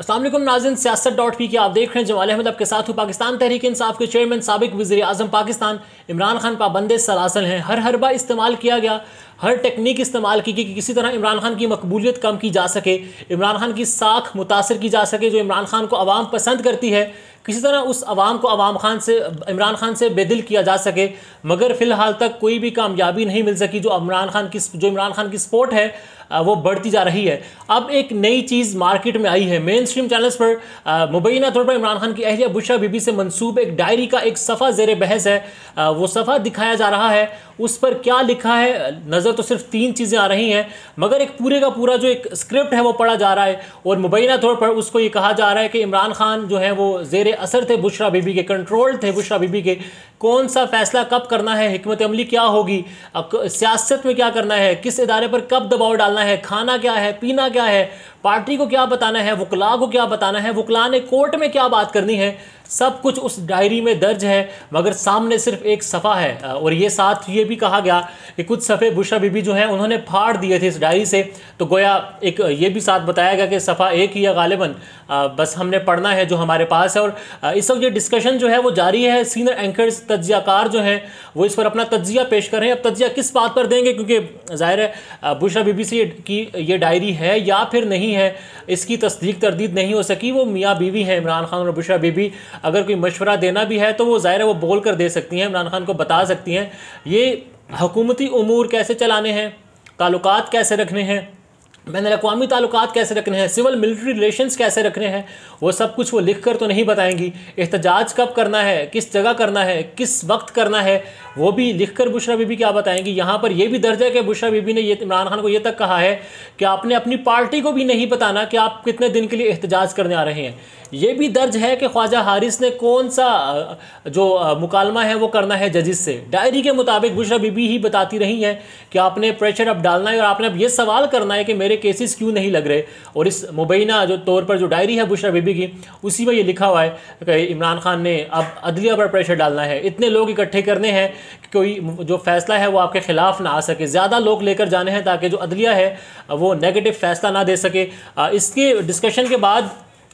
असल नाजिन सियासत dot P के आप देख रहे हैं जमाल अहमद आपके साथ हूँ पाकिस्तान तहरीक इंसाफ के चेयरमैन सबक वजी अजम पाकिस्तान इमरान खान पाबंद सलासल हैं हर हरबा इस्तेमाल किया गया हर टेक्निक इस्तेमाल की गई कि किसी तरह इमरान खान की मकबूलियत कम की जा सके इमरान खान की साख मुतासर की जा सके जो इमरान खान को आवाम पसंद करती है किसी तरह उस आवाम को आवाम खान से इमरान खान से बेदिल किया जा सके मगर फ़िलहाल तक कोई भी कामयाबी नहीं मिल सकी जो इमरान खान की जो इमरान खान की सपोर्ट है वो बढ़ती जा रही है अब एक नई चीज़ मार्केट में आई है मेन स्ट्रीम चैनल्स पर मुबैना तौर पर इमरान खान की अहलिया बुशा बीबी से मनसूब एक डायरी का एक सफ़ा जेर बहस है वो सफ़ा दिखाया जा रहा है उस पर क्या लिखा है नज़र तो सिर्फ तीन चीज़ें आ रही हैं मगर एक पूरे का पूरा जो एक स्क्रिप्ट है वो पढ़ा जा रहा है और मुबैना तौर पर उसको ये कहा जा रहा है कि इमरान खान जो है वो जेर असर थे बुशरा बीबी के कंट्रोल थे बुशरा बीबी के कौन सा फैसला कब करना है हमत अमली क्या होगी सियासत में क्या करना है किस इदारे पर कब दबाव डालना है खाना क्या है पीना क्या है पार्टी को क्या बताना है वकला को क्या बताना है वकला ने कोर्ट में क्या बात करनी है सब कुछ उस डायरी में दर्ज है मगर सामने सिर्फ एक सफ़ा है और ये साथ ये भी कहा गया कि कुछ सफ़े बुशा बीबी जो हैं उन्होंने फाड़ दिए थे इस डायरी से तो गोया एक ये भी साथ बताया गया कि सफ़ा एक ही है गालिबा बस हमने पढ़ना है जो हमारे पास है और इस वक्त ये डिस्कशन जो है वो जारी है सीनियर एंकर्स तजियाकार जो हैं वो इस पर अपना तजिया पेश करें अब तजिया किस बात पर देंगे क्योंकि जाहिर है बुशरा बीबी की ये डायरी है या फिर नहीं है इसकी तस्दीक तरदीद नहीं हो सकी वो मियाँ बीवी हैं इमरान खान और बुशरा बीबी अगर कोई मशवरा देना भी है तो वो ज़ाहिर है वो बोल कर दे सकती हैं इमरान खान को बता सकती हैं ये हकूमती अमूर कैसे चलाने हैं ताल्लुक कैसे रखने हैं बैन अवी ताल्लुकात कैसे रखने हैं सिविल मिलिट्री रिलेशंस कैसे रखने हैं वो सब कुछ वो लिख कर तो नहीं बताएंगी एहतजाज कब करना है किस जगह करना है किस वक्त करना है वो भी लिख कर बुशरा बीबी क्या बताएंगी यहाँ पर यह भी दर्ज है कि बुशरा बीबी ने ये इमरान खान को ये तक कहा है कि आपने अपनी पार्टी को भी नहीं बताना कि आप कितने दिन के लिए एहतजाज करने आ रहे हैं ये भी दर्ज है कि ख्वाजा हारिस ने कौन सा जो मुकालमा है वो करना है जजिस से डायरी के मुताबिक बुशरा बीबी ही बताती रही हैं कि आपने प्रेशर अब डालना है और आपने अब ये सवाल करना है कि मेरे केसेस क्यों नहीं लग रहे और इस मुबैना जो तौर पर जो डायरी है बुशरा बीबी की उसी में ये लिखा हुआ है कि इमरान खान ने अब अदलिया पर प्रेशर डालना है इतने लोग इकट्ठे करने हैं कि कोई जो फैसला है वो आपके ख़िलाफ़ ना आ सके ज़्यादा लोग लेकर जाने हैं ताकि जो अदलिया है वो नेगेटिव फैसला ना दे सके इसके डिस्कशन के बाद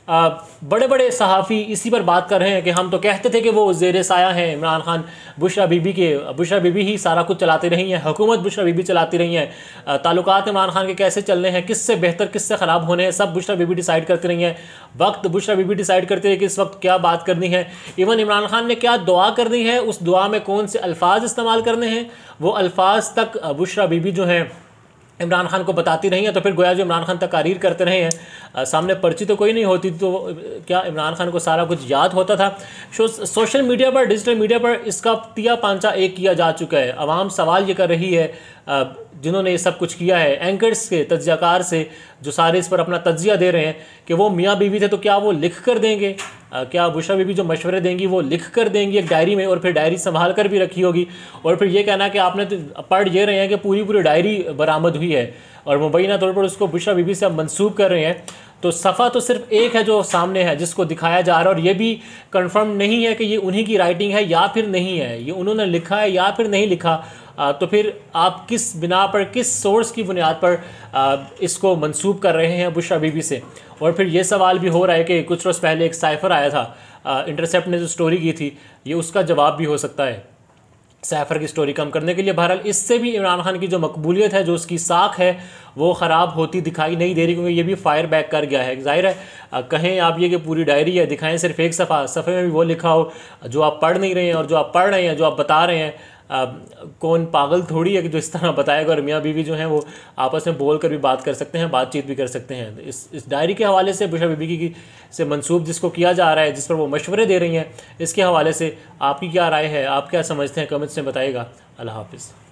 बड़े बड़े सहाफ़ी इसी पर बात कर रहे हैं कि हम तो कहते थे कि वो जेर साया हैं इमरान खान बुशरा बीबी के बुशरा बीबी ही सारा कुछ चलाती रही हैं हुकूमत बुशरा बीबी चलाती रही हैं ताल्लुक इमरान खान के कैसे चलने हैं किससे बेहतर किससे ख़राब होने हैं सब बुशरा बीबी डिसाइड करती रही हैं वक्त बुशरा बीबी डिसाइड करती रही कि इस वक्त क्या बात करनी है इवन इमरान खान ने क्या दुआ करनी है उस दुआ में कौन से अल्फाज इस्तेमाल करने हैं वो अल्फाज तक बुशरा बीबी जो हैं इमरान खान को बताती रही है तो फिर गोया जो इमरान खान तकारीर करते रहे हैं सामने पर्ची तो कोई नहीं होती तो क्या इमरान खान को सारा कुछ याद होता था शो सोशल मीडिया पर डिजिटल मीडिया पर इसका तिया पांचा एक किया जा चुका है आवाम सवाल ये कर रही है जिन्होंने ये सब कुछ किया है एंकर्स के तजियाकार से जो सारे इस पर अपना तजिया दे रहे हैं कि वो मियाँ बीवी थे तो क्या वो लिख कर देंगे क्या बुशा बीबी जो मशवरे देंगी वो लिख कर देंगी एक डायरी में और फिर डायरी संभाल कर भी रखी होगी और फिर ये कहना कि आपने तो पढ़ ये रहे हैं कि पूरी पूरी डायरी बरामद हुई है और मुबैना तौर पर उसको बुशा बीबी से आप मनसूब कर रहे हैं तो सफ़ा तो सिर्फ एक है जो सामने है जिसको दिखाया जा रहा है और ये भी कंफर्म नहीं है कि ये उन्हीं की राइटिंग है या फिर नहीं है ये उन्होंने लिखा है या फिर नहीं लिखा तो फिर आप किस बिना पर किस सोर्स की बुनियाद पर इसको मंसूब कर रहे हैं बुश अभी भी से और फिर ये सवाल भी हो रहा है कि कुछ रोज़ पहले एक साइफ़र आया था इंटरसेप्ट ने जो स्टोरी की थी ये उसका जवाब भी हो सकता है सैफर की स्टोरी कम करने के लिए बहरहाल इससे भी इमरान खान की जो मकबूलियत है जो उसकी साख है वो ख़राब होती दिखाई नहीं दे रही क्योंकि ये भी फायर बैक कर गया है जाहिर है कहें आप ये कि पूरी डायरी है दिखाएं सिर्फ एक सफ़ा सफ़े में भी वो लिखा हो जो आप पढ़ नहीं रहे हैं और जो आप पढ़ रहे हैं जो आप बता रहे हैं आ, कौन पागल थोड़ी है कि जो इस तरह बताएगा और मियाँ बीवी जो हैं वो आपस में बोल कर भी बात कर सकते हैं बातचीत भी कर सकते हैं इस इस डायरी के हवाले से बुशा बीबी की से मंसूब जिसको किया जा रहा है जिस पर वो मशवरे दे रही हैं इसके हवाले से आपकी क्या राय है आप क्या समझते हैं कमेंट्स में बताइएगा अल्लाह हाफिज़